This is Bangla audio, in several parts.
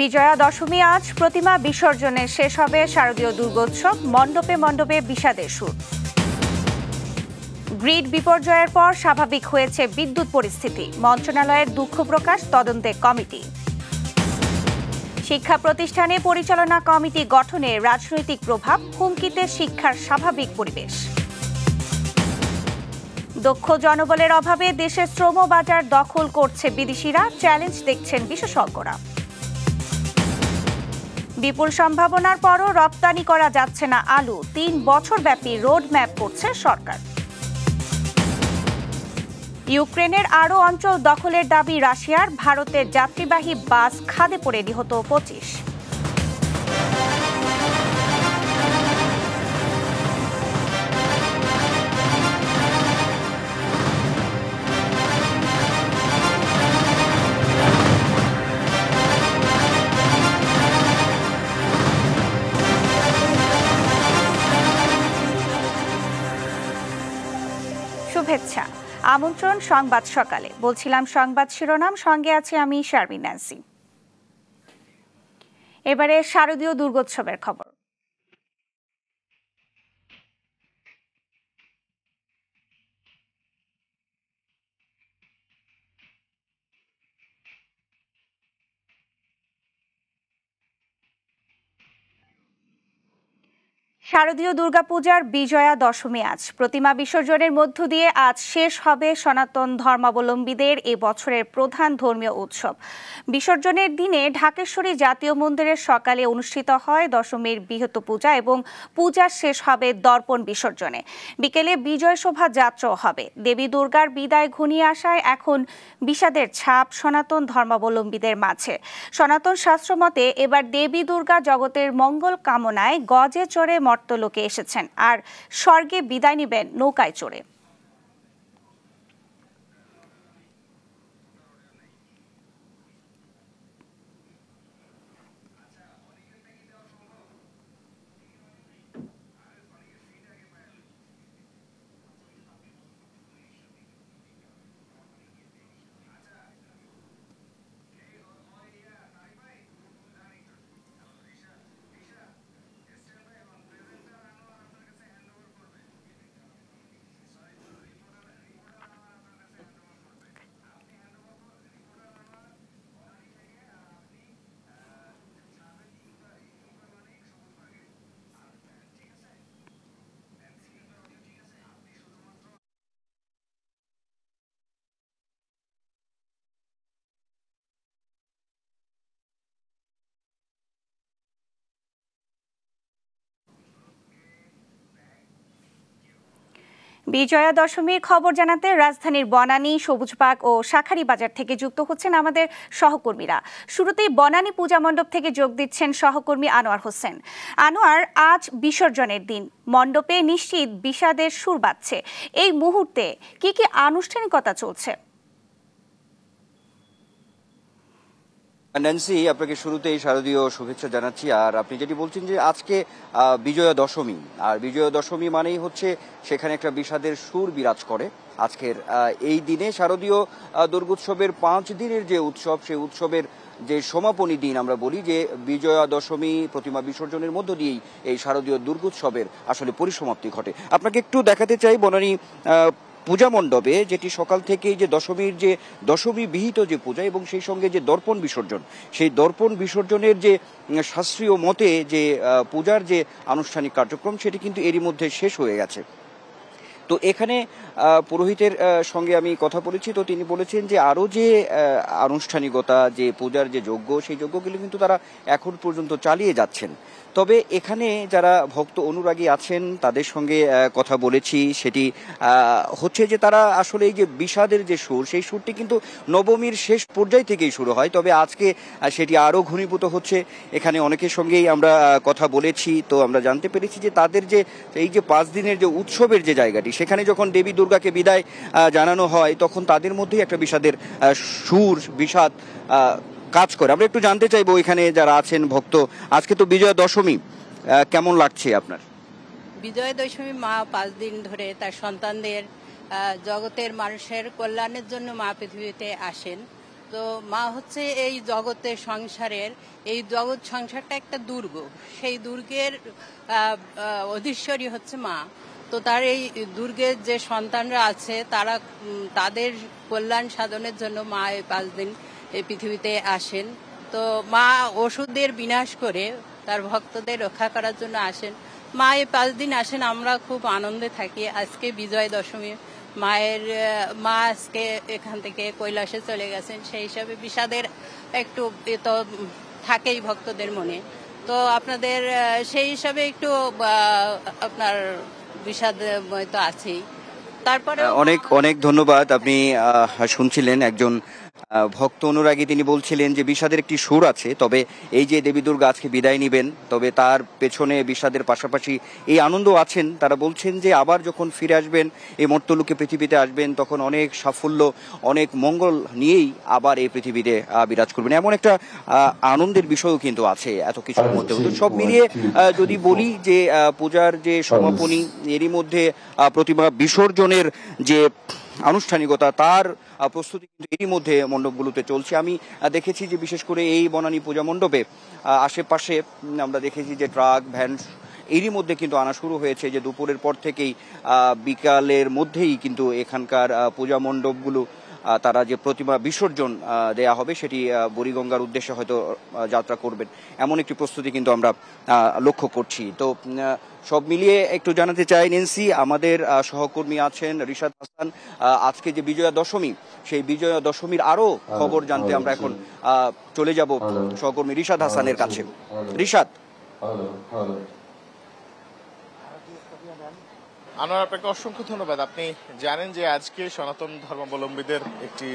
বিজয়া দশমী আজ প্রতিমা বিসর্জনে শেষ হবে শারদীয় দুর্গোৎসব মণ্ডপে মণ্ডপে বিষাদে সুর গ্রিড বিপর্যয়ের পর স্বাভাবিক হয়েছে বিদ্যুৎ পরিস্থিতি মন্ত্রণালয়ের দুঃখ প্রকাশ তদন্তে কমিটি শিক্ষা প্রতিষ্ঠানে পরিচালনা কমিটি গঠনে রাজনৈতিক প্রভাব হুমকিতে শিক্ষার স্বাভাবিক পরিবেশ দক্ষ জনবলের অভাবে দেশের শ্রম বাজার দখল করছে বিদেশিরা চ্যালেঞ্জ দেখছেন বিশেষজ্ঞরা বিপুল সম্ভাবনার পরও রপ্তানি করা যাচ্ছে না আলু তিন বছর ব্যাপী রোডম্যাপ করছে সরকার ইউক্রেনের আরও অঞ্চল দখলের দাবি রাশিয়ার ভারতের যাত্রীবাহী বাস খাদে পড়ে নিহত পঁচিশ শুভেচ্ছা আমন্ত্রণ সংবাদ সকালে বলছিলাম সংবাদ শিরোনাম সঙ্গে আছে আমি শারমিন এবারে শারদীয় দুর্গোৎসবের খবর শারদীয় দুর্গাপূজার বিজয়া দশমী আজ প্রতিমা বিসর্জনের মধ্য দিয়ে আজ শেষ হবে সনাতন ধর্মাবলম্বীদের এ বছরের প্রধান ধর্মীয় উৎসব বিসর্জনের দিনে ঢাকেশ্বরী জাতীয় মন্দিরের সকালে অনুষ্ঠিত হয় দশমীর বিহত পূজা এবং পূজা শেষ হবে দর্পণ বিসর্জনে বিকেলে বিজয় শোভা যাত্রাও হবে দেবী দুর্গার বিদায় ঘনিয়ে আসায় এখন বিষাদের ছাপ সনাতন ধর্মাবলম্বীদের মাঝে সনাতন শাস্ত্র মতে এবার দেবী দুর্গা জগতের মঙ্গল কামনায় গজে চড়ে শর্ত লোকে এসেছেন আর স্বর্গে বিদায় নেবেন নৌকায় চড়ে বিজয়া দশমীর খবর জানাতে রাজধানীর বনানী সবুজবাগ ও শাখারি বাজার থেকে যুক্ত হচ্ছেন আমাদের সহকর্মীরা শুরুতেই বনানী পূজা মণ্ডপ থেকে যোগ দিচ্ছেন সহকর্মী আনোয়ার হোসেন আনোয়ার আজ বিসর্জনের দিন মণ্ডপে নিশ্চিত বিষাদের সুর বাজছে এই মুহূর্তে কি কি আনুষ্ঠানিকতা চলছে ন্যান্সি আপনাকে শুরুতেই শারদীয় শুভেচ্ছা জানাচ্ছি আর আপনি যেটি বলছেন যে আজকে বিজয়া দশমী আর বিজয়া দশমী মানেই হচ্ছে সেখানে একটা বিষাদের সুর বিরাজ করে আজকের এই দিনে শারদীয় দুর্গোৎসবের পাঁচ দিনের যে উৎসব সেই উৎসবের যে সমাপনী দিন আমরা বলি যে বিজয়া দশমী প্রতিমা বিসর্জনের মধ্য দিয়েই এই শারদীয় দুর্গোৎসবের আসলে পরিসমাপ্তি ঘটে আপনাকে একটু দেখাতে চাই বনানী পূজা মণ্ডপে যেটি সকাল থেকেই যে দশমীর যে দশমী বিহিত যে পূজা এবং সেই সঙ্গে যে দর্পণ বিসর্জন সেই দর্পণ বিসর্জনের যে শাস্ত্রীয় মতে যে পূজার যে আনুষ্ঠানিক কার্যক্রম সেটি কিন্তু এরই মধ্যে শেষ হয়ে গেছে তো এখানে পুরোহিতের সঙ্গে আমি কথা বলেছি তো তিনি বলেছেন যে আরও যে আনুষ্ঠানিকতা যে পূজার যে যজ্ঞ সেই যোগ্যগুলি কিন্তু তারা এখন পর্যন্ত চালিয়ে যাচ্ছেন তবে এখানে যারা ভক্ত অনুরাগী আছেন তাদের সঙ্গে কথা বলেছি সেটি হচ্ছে যে তারা আসলে এই যে বিষাদের যে সুর সেই সুরটি কিন্তু নবমীর শেষ পর্যায় থেকেই শুরু হয় তবে আজকে সেটি আরও ঘনীভূত হচ্ছে এখানে অনেকের সঙ্গেই আমরা কথা বলেছি তো আমরা জানতে পেরেছি যে তাদের যে এই যে পাঁচ দিনের যে উৎসবের যে জায়গাটি সেখানে যখন দেবী দুর্গাকে বিদায় জানানো হয় তখন তাদের মধ্যেই একটা বিষাদের সুর বিষাদ কাজ করে আমরা একটু জানতে চাইবো এখানে যারা আছেন ভক্ত আজকে তো বিজয়া দশমী কেমন লাগছে আপনার বিজয়া দশমী মা পাঁচ দিন ধরে তার সন্তানদের জগতের মানুষের কল্যাণের জন্য মা পৃথিবীতে আসেন তো মা হচ্ছে এই জগতের সংসারের এই জগৎ সংসারটা একটা দুর্গ সেই দুর্গের অধীশ্বরী হচ্ছে মা তো তার এই দুর্গের যে সন্তানরা আছে তারা তাদের কল্যাণ সাধনের জন্য মা এই পাঁচ দিন এই পৃথিবীতে আসেন তো মা ওষুধের বিনাশ করে তার ভক্তদের রক্ষা করার জন্য আসেন মা এই পাঁচ দিন আসেন আমরা খুব আনন্দে থাকি আজকে বিজয় দশমী মায়ের মা আজকে এখান থেকে কৈলাসে চলে গেছেন সেই হিসাবে বিষাদের একটু তো থাকেই ভক্তদের মনে তো আপনাদের সেই হিসাবে একটু আপনার বিষাদ তো আছেই তারপরে অনেক অনেক ধন্যবাদ আপনি শুনছিলেন একজন ভক্ত অনুরাগী তিনি বলছিলেন যে বিষাদের একটি সুর আছে তবে এই যে দেবী দুর্গা আজকে বিদায় নেবেন তবে তার পেছনে বিষাদের পাশাপাশি এই আনন্দ আছেন তারা বলছেন যে আবার যখন ফিরে আসবেন এই মর্তলুকে পৃথিবীতে আসবেন তখন অনেক সাফল্য অনেক মঙ্গল নিয়েই আবার এই পৃথিবীতে বিরাজ করবেন এমন একটা আনন্দের বিষয়ও কিন্তু আছে এত কিছুর আচ্ছা, মধ্যে সব মিলিয়ে যদি বলি যে পূজার যে সমাপনী এরই মধ্যে প্রতিমা বিসর্জনের যে আনুষ্ঠানিকতা তার প্রস্তুতি কিন্তু এরই মধ্যে মণ্ডপগুলোতে চলছে আমি দেখেছি যে বিশেষ করে এই বনানী পূজা মণ্ডপে আশেপাশে আমরা দেখেছি যে ট্রাক ভ্যান এরই মধ্যে কিন্তু আনা শুরু হয়েছে যে দুপুরের পর থেকেই বিকালের মধ্যেই কিন্তু এখানকার পূজা মণ্ডপগুলো তারা যে প্রতিমা বিসর্জন দেয়া হবে সেটি বুড়িগঙ্গার উদ্দেশ্যে হয়তো যাত্রা করবেন এমন একটি প্রস্তুতি কিন্তু আমরা লক্ষ্য করছি তো সব মিলিয়ে একটু জানাতে চাই নেন্সি আমাদের সহকর্মী আছেন রিশাদ হাসান আজকে যে বিজয়া দশমী সেই বিজয়া দশমীর আরও খবর জানতে আমরা এখন চলে যাব সহকর্মী রিশাদ হাসানের কাছে রিশাদ আনোয়ার আপনাকে অসংখ্য ধন্যবাদ আপনি জানেন যে আজকে সনাতন ধর্মাবলম্বীদের একটি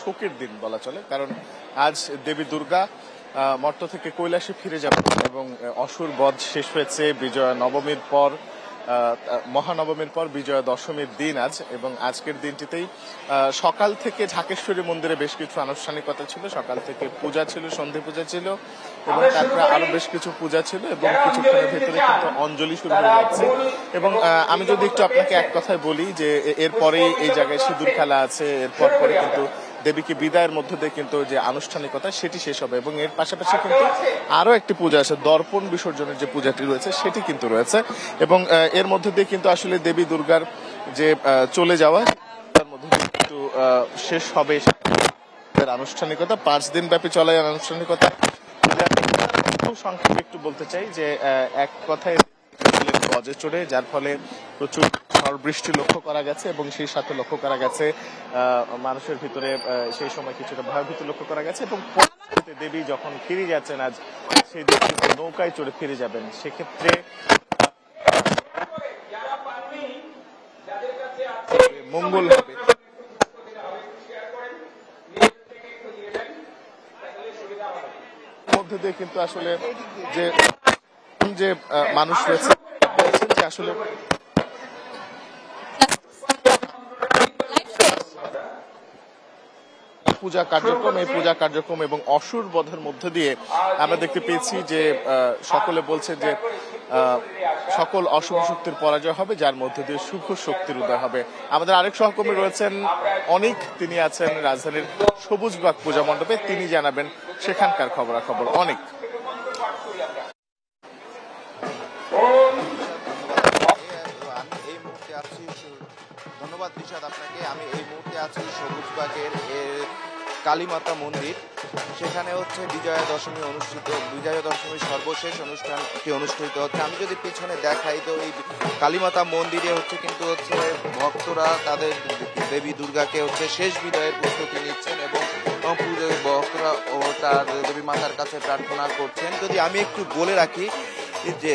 শোকের দিন বলা চলে কারণ আজ দেবী দুর্গা মর্ত থেকে কৈলাসে ফিরে যাবেন এবং অসুর বধ শেষ হয়েছে বিজয়া নবমীর পর মহানবমীর পর বিজয়া দশমীর দিন আজ এবং আজকের দিনটিতেই সকাল থেকে ঢাকেশ্বরী মন্দিরে বেশ কিছু আনুষ্ঠানিকতা ছিল সকাল থেকে পূজা ছিল সন্ধে পূজা ছিল এবং তারপরে আরো বেশ কিছু পূজা ছিল এবং কিছুক্ষণের ভেতরে কিন্তু অঞ্জলি শুরু হয়ে যাচ্ছে এবং আমি যদি একটু আপনাকে এক কথায় বলি যে এরপরেই এই জায়গায় সিঁদুর খেলা আছে এরপর পরে কিন্তু দেবীকে বিদায়ের মধ্য দিয়ে কিন্তু যে আনুষ্ঠানিকতা সেটি শেষ হবে এবং এর পাশাপাশি কিন্তু আরও একটি পূজা আছে দর্পণ বিসর্জনের যে পূজাটি রয়েছে সেটি কিন্তু রয়েছে এবং এর মধ্য দিয়ে কিন্তু আসলে দেবী দুর্গার যে চলে যাওয়া তার মধ্যে কিন্তু শেষ হবে আনুষ্ঠানিকতা পাঁচ দিন ব্যাপী চলে আনুষ্ঠানিকতা খুব সংক্ষেপে একটু বলতে চাই যে এক কথায় গজে চড়ে যার ফলে প্রচুর ঝড় বৃষ্টি লক্ষ্য করা গেছে এবং সেই সাথে লক্ষ্য করা গেছে মানুষের ভিতরে সেই সময় কিছুটা ভয়ভীতি লক্ষ্য করা গেছে এবং দেবী যখন ফিরে যাচ্ছেন আজ সেই নৌকায় চড়ে ফিরে যাবেন সেক্ষেত্রে মঙ্গল হবে মধ্য দিয়ে কিন্তু আসলে যে মানুষ রয়েছে আসলে পূজা কার্যক্রম এই পূজা কার্যক্রম এবং অসুর বধের মধ্যে দিয়ে আমরা দেখতে পেয়েছি যে সকলে বলছে যে সকল অশুভ শক্তির পরাজয় হবে যার মধ্যে দিয়ে শুভ শক্তির উদয় হবে আমাদের আরেক সহকর্মী রয়েছেন অনেক তিনি আছেন রাজধানীর সবুজবাগ পূজা মণ্ডপে তিনি জানাবেন সেখানকার খবরাখবর অনেক কালীমাতা মন্দির সেখানে হচ্ছে বিজয়া দশমী অনুষ্ঠিত বিজয়া দশমীর সর্বশেষ অনুষ্ঠানটি অনুষ্ঠিত হচ্ছে আমি যদি পেছনে দেখাই তো এই কালীমাতা মন্দিরে হচ্ছে কিন্তু হচ্ছে ভক্তরা তাদের দেবী দুর্গাকে হচ্ছে শেষ বিদায়ের প্রস্তুতি নিচ্ছেন এবং পুজোর ভক্তরা ও তার দেবী মাতার কাছে প্রার্থনা করছেন যদি আমি একটু বলে রাখি যে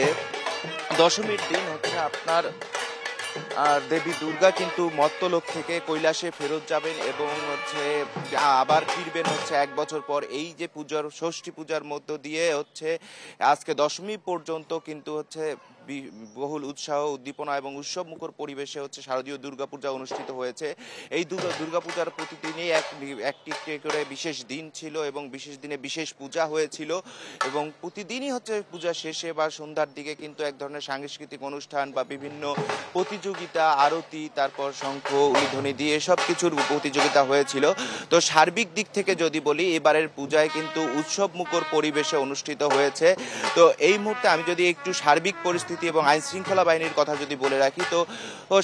দশমীর দিন হচ্ছে আপনার আর দেবী দুর্গা কিন্তু মত্তলোক থেকে কৈলাসে ফেরত যাবেন এবং হচ্ছে আবার ফিরবেন হচ্ছে এক বছর পর এই যে পূজার ষষ্ঠী পূজার মধ্য দিয়ে হচ্ছে আজকে দশমী পর্যন্ত কিন্তু হচ্ছে বহুল উৎসাহ উদ্দীপনা এবং উৎসব মুখর পরিবেশে হচ্ছে শারদীয় দুর্গাপূজা অনুষ্ঠিত হয়েছে এই দুর্গাপূজার প্রতিদিনই এক একটি করে বিশেষ দিন ছিল এবং বিশেষ দিনে বিশেষ পূজা হয়েছিল এবং প্রতিদিনই হচ্ছে পূজা শেষে বা সন্ধ্যার দিকে কিন্তু এক ধরনের সাংস্কৃতিক অনুষ্ঠান বা বিভিন্ন প্রতিযোগিতা আরতি তারপর শঙ্খ উলিধ্বনি দিয়ে সব কিছুর প্রতিযোগিতা হয়েছিল তো সার্বিক দিক থেকে যদি বলি এবারের পূজায় কিন্তু উৎসব মুখর পরিবেশে অনুষ্ঠিত হয়েছে তো এই মুহূর্তে আমি যদি একটু সার্বিক পরিস্থিতি পরিস্থিতি এবং আইন শৃঙ্খলা বাহিনীর কথা যদি বলে রাখি তো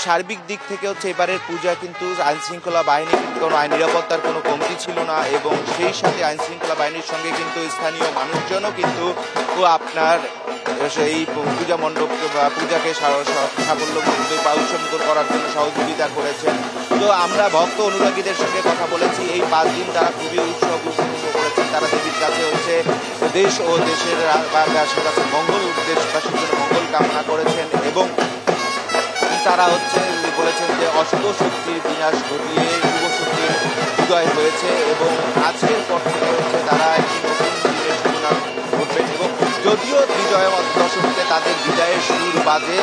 সার্বিক দিক থেকে হচ্ছে এবারের পূজা কিন্তু আইন শৃঙ্খলা বাহিনী কোনো আইন নিরাপত্তার কোনো কমতি ছিল না এবং সেই সাথে আইন শৃঙ্খলা বাহিনীর সঙ্গে কিন্তু স্থানীয় মানুষজনও কিন্তু আপনার সেই পূজা মণ্ডপ বা পূজাকে সাফল্য বা উৎসমুখ করার জন্য সহযোগিতা করেছেন তো আমরা ভক্ত অনুরাগীদের সঙ্গে কথা বলেছি এই পাঁচ দিন তারা খুবই উৎসব উৎসর্গ করেছেন তারা দেবীর কাছে হচ্ছে দেশ ও দেশের কাছে মঙ্গল দেশবাসীর জন্য কামনা করেছেন এবং তারা হচ্ছে বলেছেন যে অশুভ শক্তির বিনাশ ঘটিয়ে শুভ শক্তির উদয় হয়েছে এবং আজকের পর থেকে হচ্ছে তারা যদিও বিজয় দশমীতে তাদের বিদায়ের সুর বাজে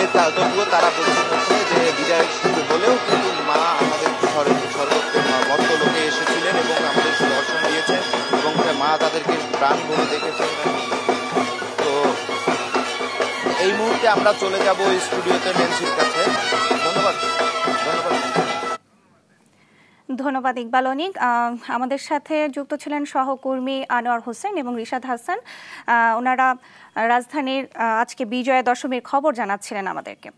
এর তবুও তারা বলছেন হচ্ছে যে বিদায়ের সুর হলেও কিন্তু মা আমাদের সর্বত্র মর্ত লোকে এসেছিলেন এবং আমাদের দর্শন দিয়েছেন এবং মা তাদেরকে প্রাণ বলে দেখেছেন এই মুহূর্তে আমরা চলে যাব স্টুডিওতে মেনশির কাছে ধন্যবাদ ধন্যবাদ ধন্যবাদ ইকবাল অনিক আমাদের সাথে যুক্ত ছিলেন সহকর্মী আনোয়ার হোসেন এবং রিশাদ হাসান ওনারা রাজধানীর আজকে বিজয়া দশমীর খবর জানাচ্ছিলেন আমাদেরকে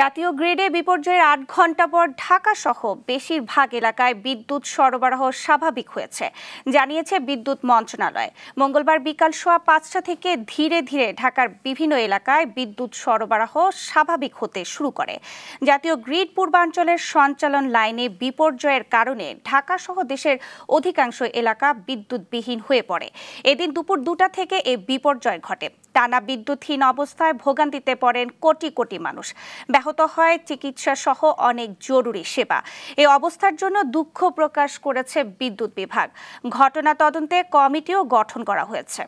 জাতীয় গ্রিডে বিপর্যয়ের আট ঘন্টা পর ঢাকা সহ বেশিরভাগ এলাকায় বিদ্যুৎ সরবরাহ স্বাভাবিক হয়েছে জানিয়েছে বিদ্যুৎ মন্ত্রণালয় মঙ্গলবার বিকাল সোয়া পাঁচটা থেকে ধীরে ধীরে ঢাকার বিভিন্ন এলাকায় বিদ্যুৎ সরবরাহ স্বাভাবিক হতে শুরু করে জাতীয় গ্রিড পূর্বাঞ্চলের সঞ্চালন লাইনে বিপর্যয়ের কারণে ঢাকা সহ দেশের অধিকাংশ এলাকা বিদ্যুৎবিহীন হয়ে পড়ে এদিন দুপুর দুটা থেকে এ বিপর্যয় ঘটে টানা বিদ্যুৎহীন অবস্থায় ভোগান্তিতে পড়েন কোটি কোটি মানুষ ব্যাহত হয় চিকিৎসা সহ অনেক জরুরি সেবা এ অবস্থার জন্য দুঃখ প্রকাশ করেছে বিদ্যুৎ বিভাগ ঘটনা তদন্তে কমিটিও গঠন করা হয়েছে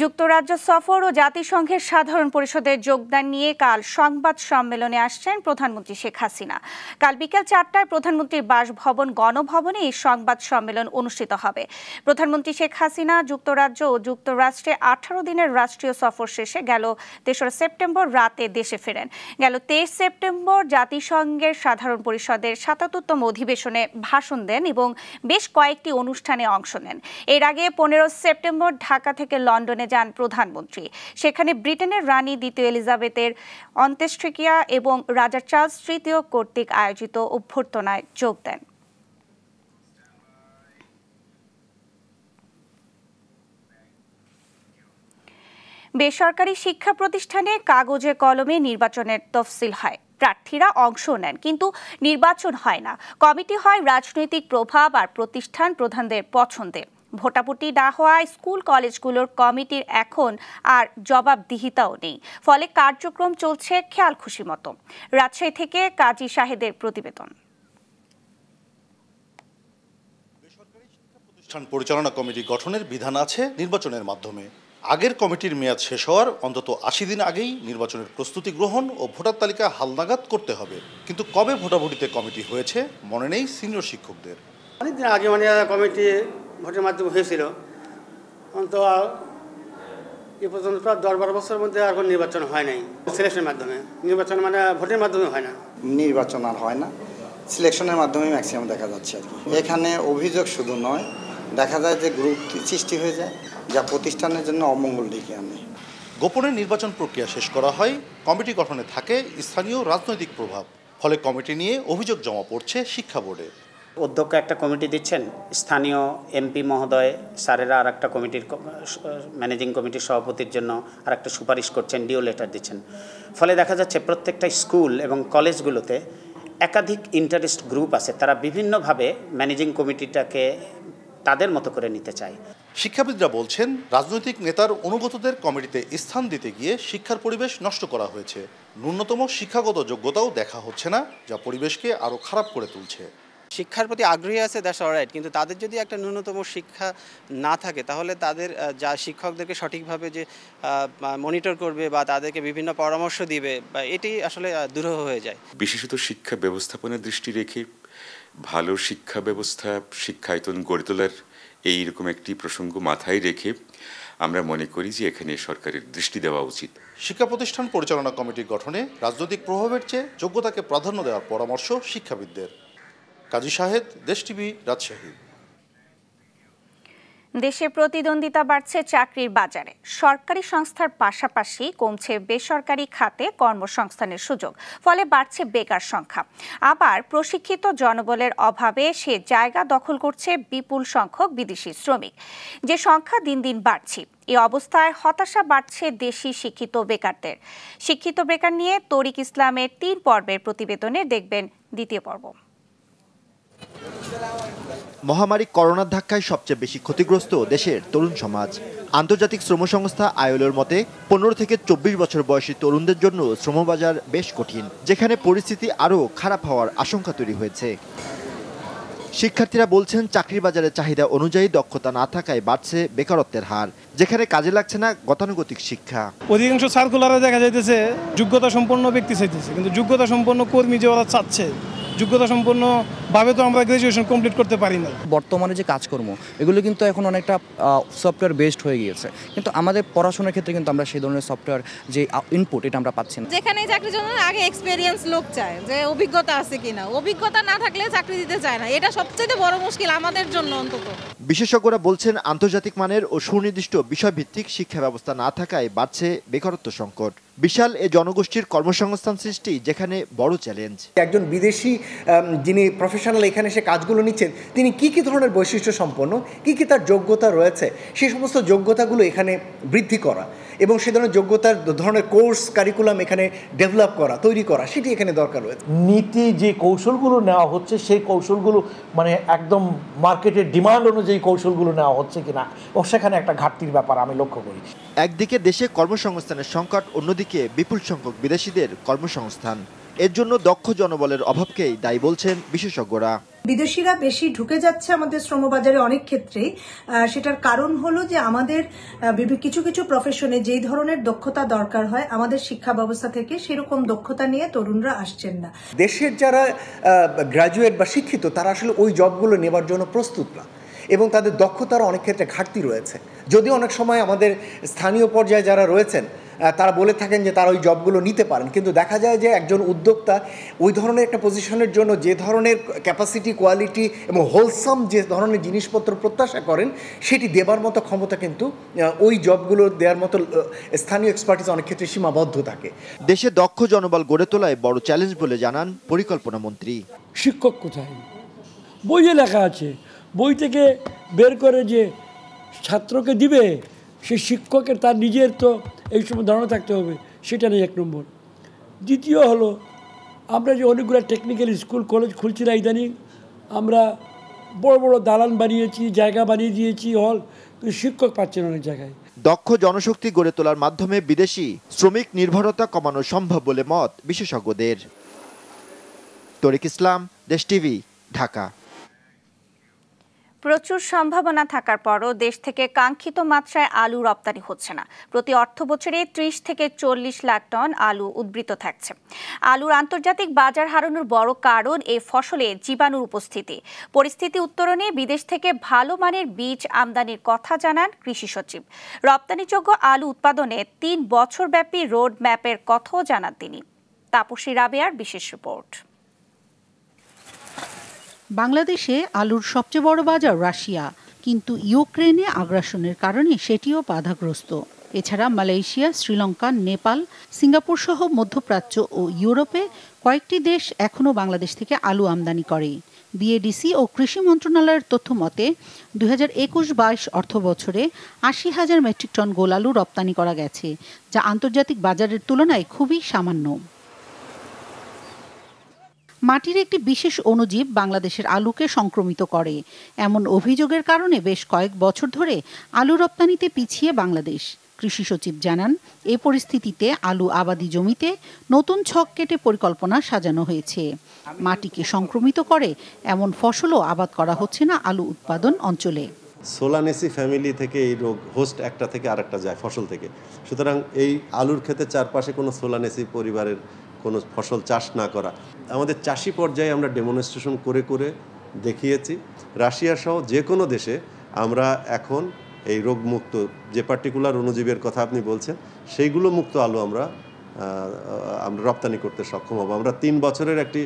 যুক্তরাজ্য সফর ও জাতিসংঘের সাধারণ পরিষদের যোগদান নিয়ে কাল সংবাদ সম্মেলনে আসছেন প্রধানমন্ত্রী শেখ হাসিনা কাল বিকেল চারটায় প্রধানমন্ত্রীর বাসভবন গণভবনে এই সংবাদ সম্মেলন অনুষ্ঠিত হবে প্রধানমন্ত্রী শেখ হাসিনা যুক্তরাজ্য ও যুক্তরাষ্ট্রে আঠারো দিনের রাষ্ট্রীয় সফর শেষে গেল তেসরা সেপ্টেম্বর রাতে দেশে ফেরেন গেল তেইশ সেপ্টেম্বর জাতিসংঘের সাধারণ পরিষদের সাতাত্তরতম অধিবেশনে ভাষণ দেন এবং বেশ কয়েকটি অনুষ্ঠানে অংশ নেন এর আগে পনেরো সেপ্টেম্বর ঢাকা থেকে লন্ডনে লন্ডনে যান প্রধানমন্ত্রী সেখানে ব্রিটেনের রানী দ্বিতীয় এলিজাবেথের অন্ত্যেষ্টিক্রিয়া এবং রাজা চার্লস তৃতীয় কর্তৃক আয়োজিত অভ্যর্থনায় যোগ দেন বেসরকারি শিক্ষা প্রতিষ্ঠানে কাগজে কলমে নির্বাচনের তফসিল হয় প্রার্থীরা অংশ নেন কিন্তু নির্বাচন হয় না কমিটি হয় রাজনৈতিক প্রভাব আর প্রতিষ্ঠান প্রধানদের পছন্দের ভোটাভুটি না হওয়ায় স্কুল কলেজগুলোর কমিটির এখন আর জবাবদিহিতাও নেই ফলে কার্যক্রম চলছে খেয়াল খুশি মতো রাজশাহী থেকে কাজী শাহেদের প্রতিবেদন পরিচালনা কমিটি গঠনের বিধান আছে নির্বাচনের মাধ্যমে আগের কমিটির মেয়াদ শেষ হওয়ার অন্তত আশি দিন আগেই নির্বাচনের প্রস্তুতি গ্রহণ ও ভোটার তালিকা হালনাগাদ করতে হবে কিন্তু কবে ভোটাভুটিতে কমিটি হয়েছে মনে নেই সিনিয়র শিক্ষকদের অনেকদিন আগে মানে কমিটি ভোটের মাধ্যমে হয়েছিল অন্ত এ পর্যন্ত প্রায় দশ বারো বছরের মধ্যে আর কোনো নির্বাচন হয় নাই সিলেকশনের মাধ্যমে নির্বাচন মানে ভোটের মাধ্যমে হয় না নির্বাচন আর হয় না সিলেকশনের মাধ্যমে ম্যাক্সিমাম দেখা যাচ্ছে আর কি এখানে অভিযোগ শুধু নয় দেখা যায় যে গ্রুপ সৃষ্টি হয়ে যায় যা প্রতিষ্ঠানের জন্য অমঙ্গল ডেকে আনে গোপনে নির্বাচন প্রক্রিয়া শেষ করা হয় কমিটি গঠনে থাকে স্থানীয় রাজনৈতিক প্রভাব ফলে কমিটি নিয়ে অভিযোগ জমা পড়ছে শিক্ষা বোর্ডে অধ্যক্ষ একটা কমিটি দিচ্ছেন স্থানীয় এমপি মহোদয় স্যারেরা আর একটা কমিটির ম্যানেজিং কমিটির সভাপতির জন্য আর একটা সুপারিশ করছেন ডিও লেটার দিচ্ছেন ফলে দেখা যাচ্ছে প্রত্যেকটা স্কুল এবং কলেজগুলোতে একাধিক ইন্টারেস্ট গ্রুপ আছে তারা বিভিন্নভাবে ম্যানেজিং কমিটিটাকে তাদের মতো করে নিতে চায় শিক্ষাবিদরা বলছেন রাজনৈতিক নেতার অনুগতদের কমিটিতে স্থান দিতে গিয়ে শিক্ষার পরিবেশ নষ্ট করা হয়েছে ন্যূনতম শিক্ষাগত যোগ্যতাও দেখা হচ্ছে না যা পরিবেশকে আরও খারাপ করে তুলছে শিক্ষার প্রতি আগ্রহী আছে দ্যাশ অরাইট কিন্তু তাদের যদি একটা ন্যূনতম শিক্ষা না থাকে তাহলে তাদের যা শিক্ষকদেরকে সঠিকভাবে যে মনিটর করবে বা তাদেরকে বিভিন্ন পরামর্শ দিবে বা এটি আসলে দৃঢ় হয়ে যায় বিশেষত শিক্ষা ব্যবস্থাপনার দৃষ্টি রেখে ভালো শিক্ষা ব্যবস্থা শিক্ষায়তন গড়ে তোলার এইরকম একটি প্রসঙ্গ মাথায় রেখে আমরা মনে করি যে এখানে সরকারের দৃষ্টি দেওয়া উচিত শিক্ষা প্রতিষ্ঠান পরিচালনা কমিটি গঠনে রাজনৈতিক প্রভাবের চেয়ে যোগ্যতাকে প্রাধান্য দেওয়ার পরামর্শ শিক্ষাবিদদের কাজী শাহেদ দেশ টিভি রাজশাহী দেশে প্রতিদ্বন্দ্বিতা বাড়ছে চাকরির বাজারে সরকারি সংস্থার পাশাপাশি কমছে বেসরকারি খাতে কর্মসংস্থানের সুযোগ ফলে বাড়ছে বেকার সংখ্যা আবার প্রশিক্ষিত জনবলের অভাবে সে জায়গা দখল করছে বিপুল সংখ্যক বিদেশি শ্রমিক যে সংখ্যা দিন দিন বাড়ছে এ অবস্থায় হতাশা বাড়ছে দেশি শিক্ষিত বেকারদের শিক্ষিত বেকার নিয়ে তরিক ইসলামের তিন পর্বের প্রতিবেদনে দেখবেন দ্বিতীয় পর্ব মহামারী করোনার ধাক্কায় সবচেয়ে বেশি ক্ষতিগ্রস্ত দেশের তরুণ সমাজ আন্তর্জাতিক শ্রম সংস্থা আয়োলের মতে পনেরো থেকে চব্বিশ বছর বয়সী তরুণদের জন্য শ্রমবাজার বেশ কঠিন যেখানে পরিস্থিতি আরও খারাপ হওয়ার আশঙ্কা তৈরি হয়েছে শিক্ষার্থীরা বলছেন চাকরির বাজারে চাহিদা অনুযায়ী দক্ষতা না থাকায় বাড়ছে বেকারত্বের হার যেখানে কাজে লাগছে না গতানুগতিক শিক্ষা অধিকাংশ সার্কুলারে দেখা যাইতেছে যোগ্যতা সম্পন্ন ব্যক্তি চাইতেছে কিন্তু যোগ্যতা সম্পন্ন কর্মী যে ওরা চাচ্ছে যোগ্যতা সম্পূর্ণভাবে তো আমরা গ্র্যাজুয়েশন কমপ্লিট করতে পারি না বর্তমানে যে কাজকর্ম এগুলো কিন্তু এখন অনেকটা সফটওয়্যার বেসড হয়ে গিয়েছে কিন্তু আমাদের পড়াশোনার ক্ষেত্রে কিন্তু আমরা সেই ধরনের সফটওয়্যার যে ইনপুট এটা আমরা পাচ্ছি না যেখানে চাকরির জন্য আগে এক্সপিরিয়েন্স লোক চায় যে অভিজ্ঞতা আছে কিনা অভিজ্ঞতা না থাকলে চাকরি দিতে চায় না এটা সবচেয়ে বড় মুশকিল আমাদের জন্য অন্তত বিশেষজ্ঞরা বলছেন আন্তর্জাতিক মানের ও সুনির্দিষ্ট বিষয়ভিত্তিক শিক্ষা ব্যবস্থা না থাকায় বাড়ছে বেকারত্ব সংকট বিশাল এ জনগোষ্ঠীর কর্মসংস্থান সৃষ্টি যেখানে বড় চ্যালেঞ্জ একজন বিদেশি যিনি প্রফেশনাল এখানে সে কাজগুলো নিচ্ছেন তিনি কি কি ধরনের বৈশিষ্ট্য সম্পন্ন কি কি তার যোগ্যতা রয়েছে সেই সমস্ত যোগ্যতাগুলো এখানে বৃদ্ধি করা এবং সে ধরনের যোগ্যতার ধরনের কোর্স কারিকুলাম এখানে ডেভেলপ করা তৈরি করা সেটি এখানে দরকার রয়েছে নীতি যে কৌশলগুলো নেওয়া হচ্ছে সেই কৌশলগুলো মানে একদম মার্কেটের ডিমান্ড অনুযায়ী কৌশলগুলো নেওয়া হচ্ছে কিনা ও সেখানে একটা ঘাটতির ব্যাপার আমি লক্ষ্য করি একদিকে দেশে কর্মসংস্থানের সংকট অন্যদিকে থেকে বিপুল সংখ্যক বিদেশিদের কর্মসংস্থান এর জন্য দক্ষ জনবলের অভাবকেই দায়ী বলছেন বিশেষজ্ঞরা বিদেশিরা বেশি ঢুকে যাচ্ছে আমাদের শ্রমবাজারে অনেক ক্ষেত্রেই সেটার কারণ হলো যে আমাদের কিছু কিছু প্রফেশনে যেই ধরনের দক্ষতা দরকার হয় আমাদের শিক্ষা ব্যবস্থা থেকে সেরকম দক্ষতা নিয়ে তরুণরা আসছেন না দেশের যারা গ্রাজুয়েট বা শিক্ষিত তারা আসলে ওই জবগুলো নেবার জন্য প্রস্তুত না এবং তাদের দক্ষতার অনেক ক্ষেত্রে ঘাটতি রয়েছে যদিও অনেক সময় আমাদের স্থানীয় পর্যায়ে যারা রয়েছেন তারা বলে থাকেন যে তারা ওই জবগুলো নিতে পারেন কিন্তু দেখা যায় যে একজন উদ্যোক্তা ওই ধরনের একটা পজিশনের জন্য যে ধরনের ক্যাপাসিটি কোয়ালিটি এবং হোলসাম যে ধরনের জিনিসপত্র প্রত্যাশা করেন সেটি দেবার মতো ক্ষমতা কিন্তু ওই জবগুলো দেওয়ার মতো স্থানীয় এক্সপার্টিস অনেক ক্ষেত্রে সীমাবদ্ধ থাকে দেশে দক্ষ জনবল গড়ে তোলায় বড় চ্যালেঞ্জ বলে জানান পরিকল্পনা মন্ত্রী শিক্ষক কোথায় বইয়ে লেখা আছে বই থেকে বের করে যে ছাত্রকে দিবে সে শিক্ষকের তার নিজের তো এই সময় ধারণা থাকতে হবে সেটা নেই এক নম্বর দ্বিতীয় হলো আমরা যে অনেকগুলো টেকনিক্যাল স্কুল কলেজ খুলছি না ইদানিং আমরা বড় বড় দালান বানিয়েছি জায়গা বানিয়ে দিয়েছি হল কিন্তু শিক্ষক পাচ্ছেন অনেক জায়গায় দক্ষ জনশক্তি গড়ে তোলার মাধ্যমে বিদেশি শ্রমিক নির্ভরতা কমানো সম্ভব বলে মত বিশেষজ্ঞদের তরিক ইসলাম দেশ টিভি ঢাকা প্রচুর সম্ভাবনা থাকার পরও দেশ থেকে কাঙ্ক্ষিত মাত্রায় আলু রপ্তানি হচ্ছে না প্রতি অর্থ বছরে ত্রিশ থেকে চল্লিশ লাখ টন আলু উদ্বৃত থাকছে আলুর আন্তর্জাতিক বাজার হারানোর বড় কারণ এ ফসলে জীবাণুর উপস্থিতি পরিস্থিতি উত্তরণে বিদেশ থেকে ভালো মানের বীজ আমদানির কথা জানান কৃষি সচিব রপ্তানিযোগ্য আলু উৎপাদনে তিন বছরব্যাপী রোড ম্যাপের কথাও জানান তিনি তাপসী রাবেয়ার বিশেষ রিপোর্ট বাংলাদেশে আলুর সবচেয়ে বড় বাজার রাশিয়া কিন্তু ইউক্রেনে আগ্রাসনের কারণে সেটিও বাধাগ্রস্ত এছাড়া মালয়েশিয়া শ্রীলঙ্কা নেপাল সিঙ্গাপুর সহ মধ্যপ্রাচ্য ও ইউরোপে কয়েকটি দেশ এখনও বাংলাদেশ থেকে আলু আমদানি করে বিএডিসি ও কৃষি মন্ত্রণালয়ের তথ্য মতে দু হাজার একুশ বাইশ অর্থ বছরে আশি হাজার মেট্রিক টন গোলালু রপ্তানি করা গেছে যা আন্তর্জাতিক বাজারের তুলনায় খুবই সামান্য মাটির একটি বিশেষ অণুজীব বাংলাদেশের আলুকে সংক্রমিত করে এমন অভিযোগের কারণে বেশ কয়েক বছর ধরে আলু রপ্তানিতে পিছিয়ে বাংলাদেশ কৃষি সচিব জানান এ পরিস্থিতিতে আলু আবাদি জমিতে নতুন ছক কেটে পরিকল্পনা সাজানো হয়েছে মাটিকে সংক্রমিত করে এমন ফসলও আবাদ করা হচ্ছে না আলু উৎপাদন অঞ্চলে সোলানেসি ফ্যামিলি থেকে এই রোগ হোস্ট একটা থেকে আরেকটা যায় ফসল থেকে সুতরাং এই আলুর ক্ষেতে চারপাশে কোনো সোলানেসি পরিবারের কোনো ফসল চাষ না করা আমাদের চাষি পর্যায়ে আমরা ডেমনস্ট্রেশন করে করে দেখিয়েছি রাশিয়া সহ যে কোনো দেশে আমরা এখন এই রোগমুক্ত যে পার্টিকুলার অনুজীবের কথা আপনি বলছেন সেইগুলো মুক্ত আলু আমরা আমরা রপ্তানি করতে সক্ষম হব আমরা তিন বছরের একটি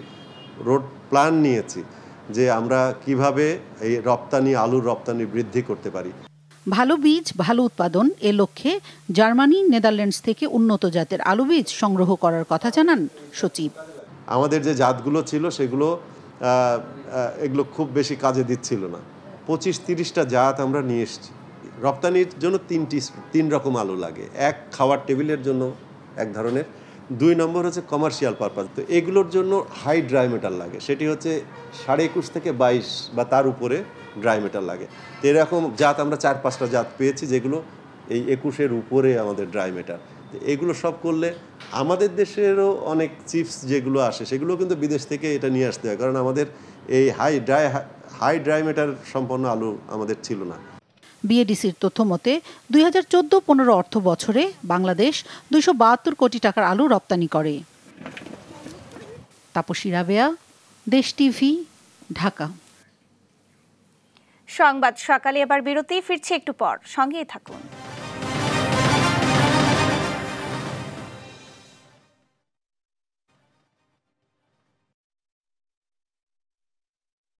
রোড প্ল্যান নিয়েছি যে আমরা কিভাবে এই রপ্তানি আলুর রপ্তানি বৃদ্ধি করতে পারি ভালো বীজ ভালো উৎপাদন এ লক্ষ্যে জার্মানি নেদারল্যান্ডস থেকে উন্নত জাতের আলু বীজ সংগ্রহ করার কথা জানান সচিব আমাদের যে জাতগুলো ছিল সেগুলো এগুলো খুব বেশি কাজে দিচ্ছিল না পঁচিশ তিরিশটা জাত আমরা নিয়ে এসেছি রপ্তানির জন্য তিনটি তিন রকম আলু লাগে এক খাওয়ার টেবিলের জন্য এক ধরনের দুই নম্বর হচ্ছে কমার্শিয়াল পারপাস তো এগুলোর জন্য হাই ড্রাই মেটাল লাগে সেটি হচ্ছে সাড়ে একুশ থেকে বাইশ বা তার উপরে ড্রাই মেটাল লাগে তো এরকম জাত আমরা চার পাঁচটা জাত পেয়েছি যেগুলো এই একুশের উপরে আমাদের ড্রাই মেটাল এগুলো সব করলে আমাদের দেশেরও অনেক চিপস যেগুলো আসে সেগুলো কিন্তু বিদেশ থেকে এটা নিয়ে আসতে হয় কারণ আমাদের এই high dry high dry matter সম্পন্ন আলু আমাদের ছিল না বিএডিসির তথ্য মতে দুই হাজার চোদ্দ পনেরো অর্থ বছরে বাংলাদেশ দুইশো বাহাত্তর কোটি টাকার আলু রপ্তানি করে তাপসী রাবেয়া দেশ টিভি ঢাকা সংবাদ সকালে এবার বিরতি ফিরছি একটু পর সঙ্গেই থাকুন